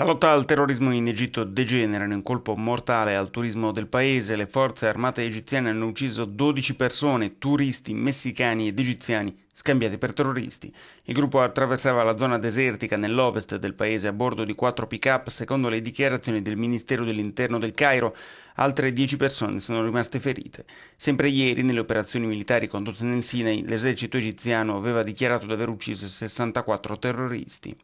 La lotta al terrorismo in Egitto degenera in un colpo mortale al turismo del paese. Le forze armate egiziane hanno ucciso 12 persone, turisti messicani ed egiziani, scambiati per terroristi. Il gruppo attraversava la zona desertica nell'ovest del paese a bordo di quattro pick-up, secondo le dichiarazioni del Ministero dell'Interno del Cairo. Altre 10 persone sono rimaste ferite. Sempre ieri, nelle operazioni militari condotte nel Sinai, l'esercito egiziano aveva dichiarato di aver ucciso 64 terroristi.